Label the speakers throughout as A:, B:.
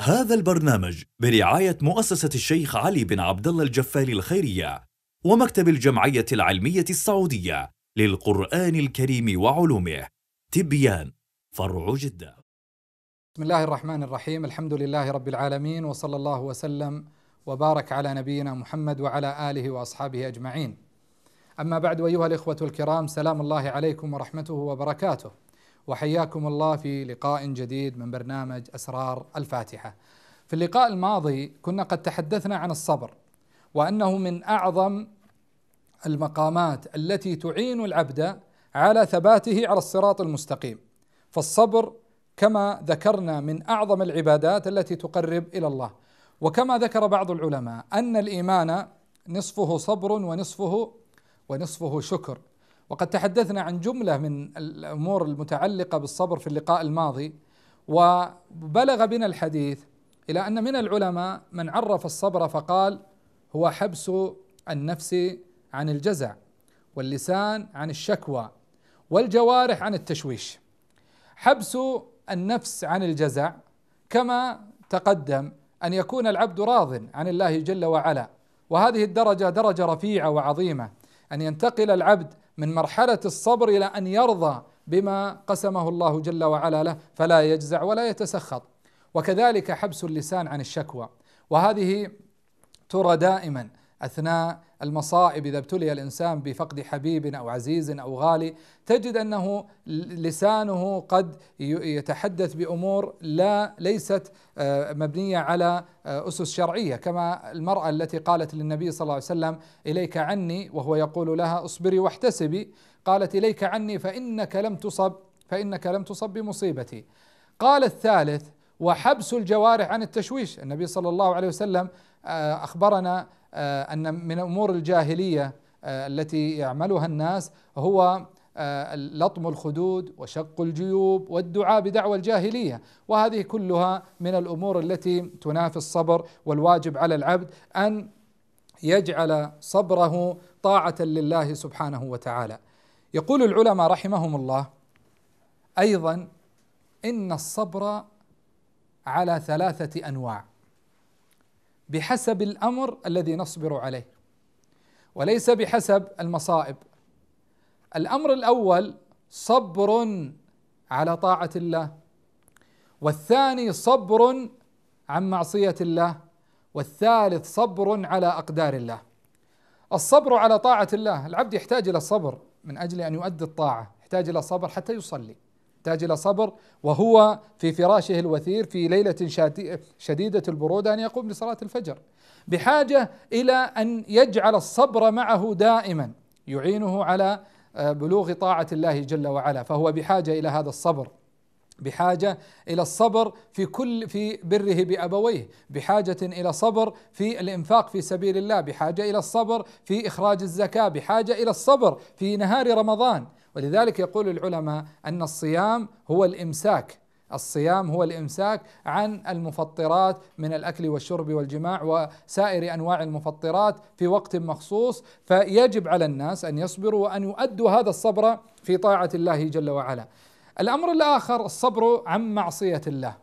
A: هذا البرنامج برعاية مؤسسة الشيخ علي بن عبد الله الجفالي الخيرية ومكتب الجمعية العلمية السعودية للقرآن الكريم وعلومه تبيان فرع جدة بسم الله الرحمن الرحيم الحمد لله رب العالمين وصلى الله وسلم وبارك على نبينا محمد وعلى آله وأصحابه أجمعين أما بعد أيها الإخوة الكرام سلام الله عليكم ورحمته وبركاته وحياكم الله في لقاء جديد من برنامج اسرار الفاتحه. في اللقاء الماضي كنا قد تحدثنا عن الصبر وانه من اعظم المقامات التي تعين العبد على ثباته على الصراط المستقيم. فالصبر كما ذكرنا من اعظم العبادات التي تقرب الى الله. وكما ذكر بعض العلماء ان الايمان نصفه صبر ونصفه ونصفه شكر وقد تحدثنا عن جمله من الامور المتعلقه بالصبر في اللقاء الماضي وبلغ بنا الحديث الى ان من العلماء من عرف الصبر فقال هو حبس النفس عن الجزع واللسان عن الشكوى والجوارح عن التشويش حبس النفس عن الجزع كما تقدم ان يكون العبد راض عن الله جل وعلا وهذه الدرجه درجه رفيعه وعظيمه ان ينتقل العبد من مرحلة الصبر إلى أن يرضى بما قسمه الله جل وعلا له فلا يجزع ولا يتسخط وكذلك حبس اللسان عن الشكوى وهذه ترى دائما اثناء المصائب اذا ابتلي الانسان بفقد حبيب او عزيز او غالي تجد انه لسانه قد يتحدث بامور لا ليست آه، مبنيه على آه، اسس شرعيه كما المراه التي قالت للنبي صلى الله عليه وسلم اليك عني وهو يقول لها اصبري واحتسبي قالت اليك عني فانك لم تصب فانك لم تصب بمصيبتي قال الثالث وحبس الجوارح عن التشويش النبي صلى الله عليه وسلم آه، اخبرنا آه، أن من أمور الجاهلية آه، التي يعملها الناس هو آه، لطم الخدود وشق الجيوب والدعاء بدعوى الجاهليه وهذه كلها من الامور التي تنافي الصبر والواجب على العبد ان يجعل صبره طاعه لله سبحانه وتعالى. يقول العلماء رحمهم الله ايضا ان الصبر على ثلاثه انواع بحسب الامر الذي نصبر عليه وليس بحسب المصائب الامر الاول صبر على طاعه الله والثاني صبر عن معصيه الله والثالث صبر على اقدار الله الصبر على طاعه الله العبد يحتاج الى الصبر من اجل ان يؤدي الطاعه يحتاج الى صبر حتى يصلي يحتاج إلى صبر وهو في فراشه الوثير في ليلة شديدة البرودة أن يقوم لصلاة الفجر بحاجة إلى أن يجعل الصبر معه دائما يعينه على آه، بلوغ طاعة الله جل وعلا فهو بحاجة إلى هذا الصبر بحاجة إلى الصبر في كل في بره بأبويه، بحاجة إلى صبر في الإنفاق في سبيل الله، بحاجة إلى الصبر في إخراج الزكاة، بحاجة إلى الصبر في نهار رمضان، ولذلك يقول العلماء أن الصيام هو الإمساك الصيام هو الامساك عن المفطرات من الاكل والشرب والجماع وسائر انواع المفطرات في وقت مخصوص فيجب على الناس ان يصبروا وان يؤدوا هذا الصبر في طاعه الله جل وعلا. الامر الاخر الصبر عن معصيه الله.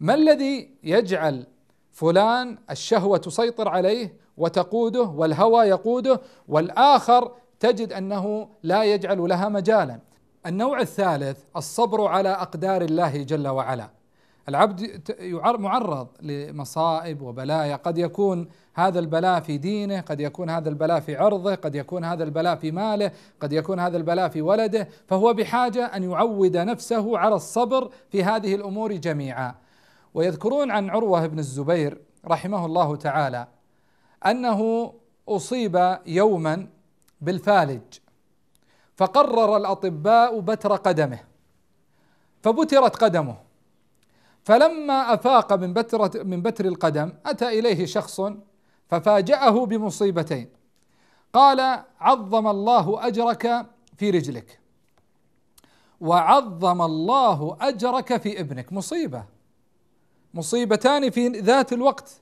A: ما الذي يجعل فلان الشهوه تسيطر عليه وتقوده والهوى يقوده والاخر تجد انه لا يجعل لها مجالا. النوع الثالث الصبر على اقدار الله جل وعلا. العبد معرض لمصائب وبلايا، قد يكون هذا البلاء في دينه، قد يكون هذا البلاء في عرضه، قد يكون هذا البلاء في ماله، قد يكون هذا البلاء في ولده، فهو بحاجه ان يعود نفسه على الصبر في هذه الامور جميعا. ويذكرون عن عروه بن الزبير رحمه الله تعالى انه اصيب يوما بالفالج فقرر الأطباء بتر قدمه فبترت قدمه فلما أفاق من بترة من بتر القدم أتى إليه شخص ففاجأه بمصيبتين قال عظم الله أجرك في رجلك وعظم الله أجرك في ابنك مصيبة مصيبتان في ذات الوقت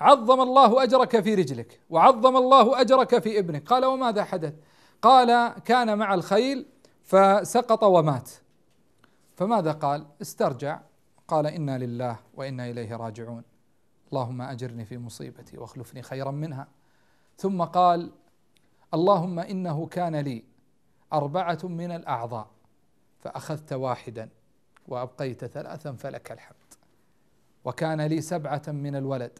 A: عظم الله اجرك في رجلك وعظم الله اجرك في ابنك قال وماذا حدث قال كان مع الخيل فسقط ومات فماذا قال استرجع قال انا لله وانا اليه راجعون اللهم اجرني في مصيبتي واخلفني خيرا منها ثم قال اللهم انه كان لي اربعه من الاعضاء فاخذت واحدا وابقيت ثلاثا فلك الحمد وكان لي سبعه من الولد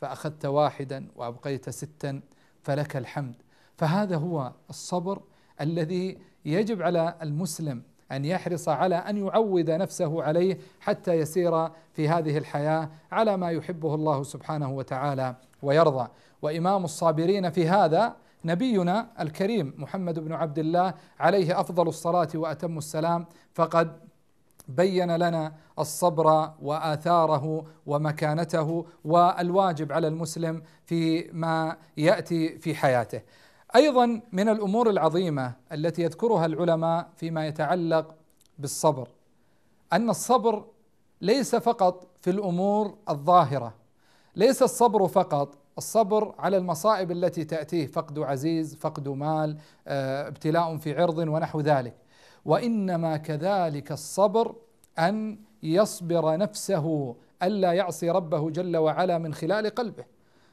A: فأخذت واحدا وأبقيت ستا فلك الحمد فهذا هو الصبر الذي يجب على المسلم أن يحرص على أن يعود نفسه عليه حتى يسير في هذه الحياة على ما يحبه الله سبحانه وتعالى ويرضى وإمام الصابرين في هذا نبينا الكريم محمد بن عبد الله عليه أفضل الصلاة وأتم السلام فقد بين لنا الصبر واثاره ومكانته والواجب على المسلم فيما ياتي في حياته. ايضا من الامور العظيمه التي يذكرها العلماء فيما يتعلق بالصبر ان الصبر ليس فقط في الامور الظاهره ليس الصبر فقط الصبر على المصائب التي تاتيه فقد عزيز فقد مال آه، ابتلاء في عرض ونحو ذلك وإنما كذلك الصبر أن يصبر نفسه ألا يعصي ربه جل وعلا من خلال قلبه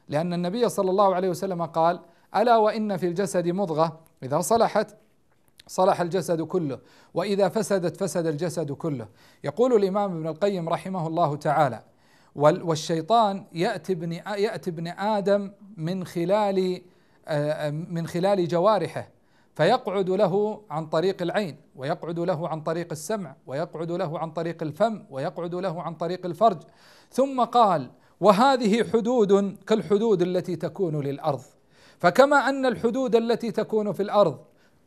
A: لأن النبي صلى الله عليه وسلم قال ألا وإن في الجسد مضغة إذا صلحت صلح الجسد كله وإذا فسدت فسد الجسد كله يقول الإمام ابن القيم رحمه الله تعالى والشيطان يأتي ابن, يأتي ابن آدم من خلال آه، آه، من خلال جوارحه فيقعد له عن طريق العين ويقعد له عن طريق السمع ويقعد له عن طريق الفم ويقعد له عن طريق الفرج ثم قال وهذه حدود كالحدود التي تكون للارض فكما ان الحدود التي تكون في الارض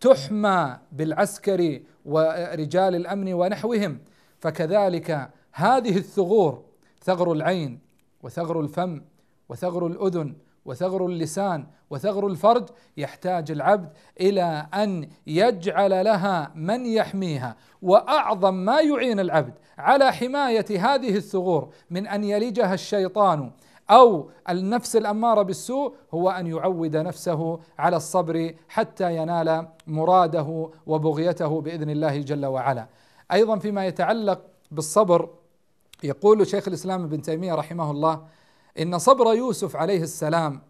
A: تحمى بالعسكر ورجال الامن ونحوهم فكذلك هذه الثغور ثغر العين وثغر الفم وثغر الاذن وثغر اللسان وثغر الفرج يحتاج العبد الى ان يجعل لها من يحميها واعظم ما يعين العبد على حمايه هذه الثغور من ان يلجها الشيطان او النفس الاماره بالسوء هو ان يعود نفسه على الصبر حتى ينال مراده وبغيته باذن الله جل وعلا. ايضا فيما يتعلق بالصبر يقول شيخ الاسلام ابن تيميه رحمه الله إن صبر يوسف عليه السلام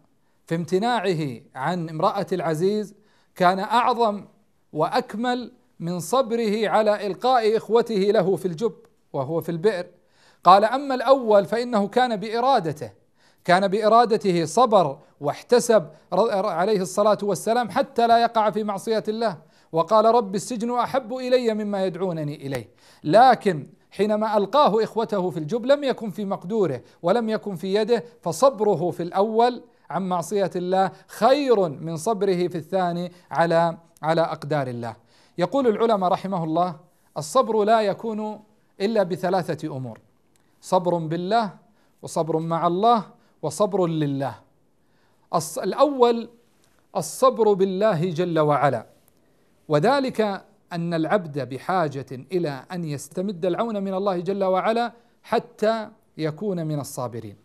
A: في امتناعه عن امرأة العزيز كان أعظم وأكمل من صبره على إلقاء إخوته له في الجب وهو في البئر قال أما الأول فإنه كان بإرادته كان بإرادته صبر واحتسب عليه الصلاة والسلام حتى لا يقع في معصية الله وقال رب السجن أحب إلي مما يدعونني إليه لكن حينما ألقاه إخوته في الجب لم يكن في مقدوره ولم يكن في يده فصبره في الأول عن معصية الله خير من صبره في الثاني على على أقدار الله يقول العلماء رحمه الله الصبر لا يكون إلا بثلاثة أمور صبر بالله وصبر مع الله وصبر لله الأول الصبر بالله جل وعلا وذلك أن العبد بحاجة إلى أن يستمد العون من الله جل وعلا حتى يكون من الصابرين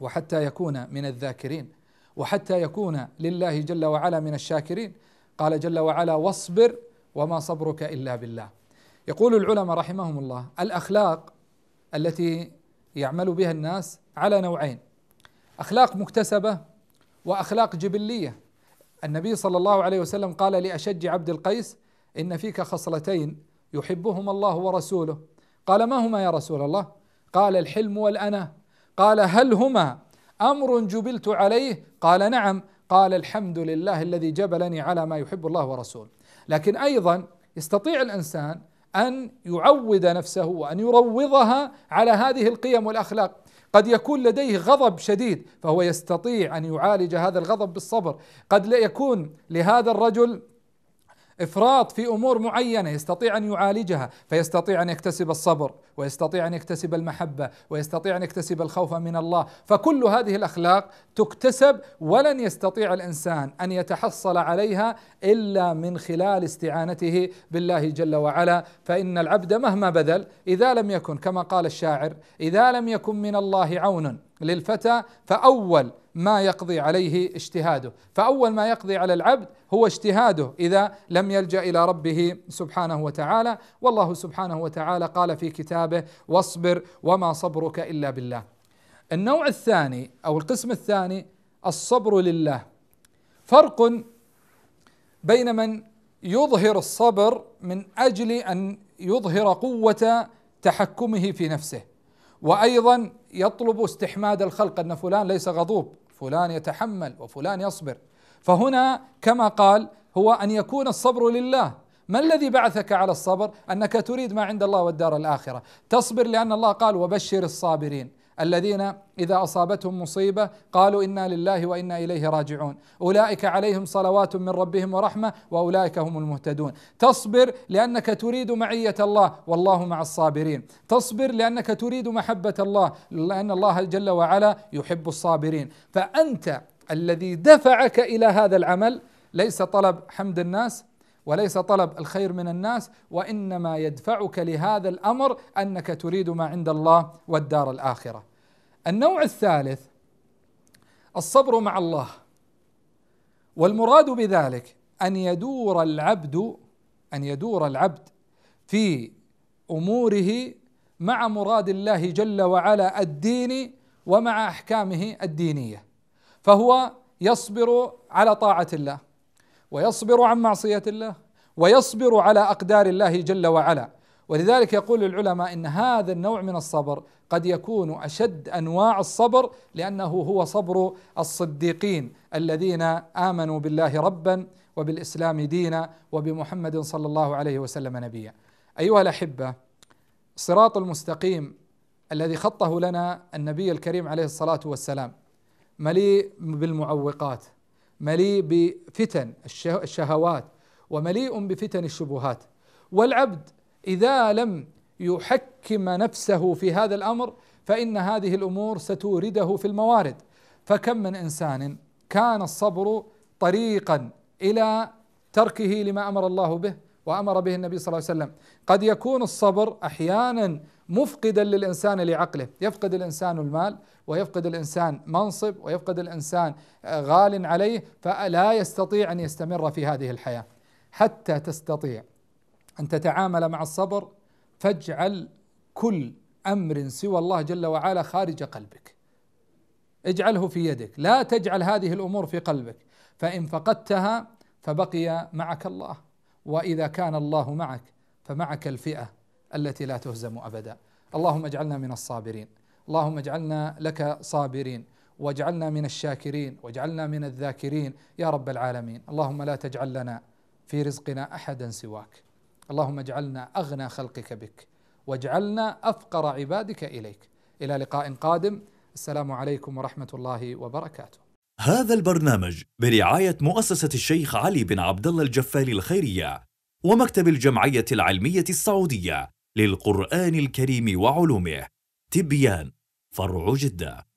A: وحتى يكون من الذاكرين وحتى يكون لله جل وعلا من الشاكرين قال جل وعلا واصبر وما صبرك إلا بالله يقول العلماء رحمهم الله الأخلاق التي يعمل بها الناس على نوعين أخلاق مكتسبة وأخلاق جبلية النبي صلى الله عليه وسلم قال لأشج عبد القيس إن فيك خصلتين يحبهما الله ورسوله قال ما هما يا رسول الله قال الحلم والأنا قال هل هما أمر جبلت عليه قال نعم قال الحمد لله الذي جبلني على ما يحب الله ورسوله لكن أيضا يستطيع الإنسان أن يعود نفسه وأن يروضها على هذه القيم والأخلاق قد يكون لديه غضب شديد فهو يستطيع أن يعالج هذا الغضب بالصبر قد لا يكون لهذا الرجل افراط في امور معينه يستطيع ان يعالجها فيستطيع ان يكتسب الصبر ويستطيع ان يكتسب المحبه ويستطيع ان يكتسب الخوف من الله فكل هذه الاخلاق تكتسب ولن يستطيع الانسان ان يتحصل عليها الا من خلال استعانته بالله جل وعلا فان العبد مهما بذل اذا لم يكن كما قال الشاعر اذا لم يكن من الله عون للفتى فأول ما يقضي عليه اجتهاده فأول ما يقضي على العبد هو اجتهاده إذا لم يلجأ إلى ربه سبحانه وتعالى والله سبحانه وتعالى قال في كتابه واصبر وما صبرك إلا بالله النوع الثاني أو القسم الثاني الصبر لله فرق بين من يظهر الصبر من أجل أن يظهر قوة تحكمه في نفسه وأيضا يطلب استحماد الخلق ان فلان ليس غضوب فلان يتحمل وفلان يصبر فهنا كما قال هو ان يكون الصبر لله ما الذي بعثك على الصبر انك تريد ما عند الله والدار الاخره تصبر لان الله قال وبشر الصابرين الذين إذا أصابتهم مصيبة قالوا إنا لله وإنا إليه راجعون أولئك عليهم صلوات من ربهم ورحمة وأولئك هم المهتدون تصبر لأنك تريد معية الله والله مع الصابرين تصبر لأنك تريد محبة الله لأن الله جل وعلا يحب الصابرين فأنت الذي دفعك إلى هذا العمل ليس طلب حمد الناس وليس طلب الخير من الناس وانما يدفعك لهذا الامر انك تريد ما عند الله والدار الاخره النوع الثالث الصبر مع الله والمراد بذلك ان يدور العبد ان يدور العبد في اموره مع مراد الله جل وعلا الدين ومع احكامه الدينيه فهو يصبر على طاعه الله ويصبر عن معصيه الله ويصبر على اقدار الله جل وعلا ولذلك يقول العلماء ان هذا النوع من الصبر قد يكون اشد انواع الصبر لانه هو صبر الصديقين الذين امنوا بالله ربا وبالاسلام دينا وبمحمد صلى الله عليه وسلم نبيا. ايها الاحبه صراط المستقيم الذي خطه لنا النبي الكريم عليه الصلاه والسلام مليء بالمعوقات مليء بفتن الشهوات ومليء بفتن الشبهات والعبد اذا لم يحكم نفسه في هذا الامر فان هذه الامور ستورده في الموارد فكم من انسان كان الصبر طريقا الى تركه لما امر الله به وامر به النبي صلى الله عليه وسلم قد يكون الصبر احيانا مفقدا للانسان لعقله يفقد الانسان المال ويفقد الانسان منصب ويفقد الانسان غال عليه فلا يستطيع ان يستمر في هذه الحياه حتى تستطيع أن تتعامل مع الصبر فاجعل كل أمر سوى الله جل وعلا خارج قلبك اجعله في يدك لا تجعل هذه الأمور في قلبك فإن فقدتها فبقي معك الله وإذا كان الله معك فمعك الفئة التي لا تهزم أبدا اللهم اجعلنا من الصابرين اللهم اجعلنا لك صابرين واجعلنا من الشاكرين واجعلنا من الذاكرين يا رب العالمين اللهم لا تجعل لنا في رزقنا احدا سواك اللهم اجعلنا اغنى خلقك بك واجعلنا افقر عبادك اليك الى لقاء قادم السلام عليكم ورحمه الله وبركاته هذا البرنامج برعايه مؤسسه الشيخ علي بن عبد الله الجفال الخيريه ومكتب الجمعيه العلميه السعوديه للقران الكريم وعلومه تبيان فرع جده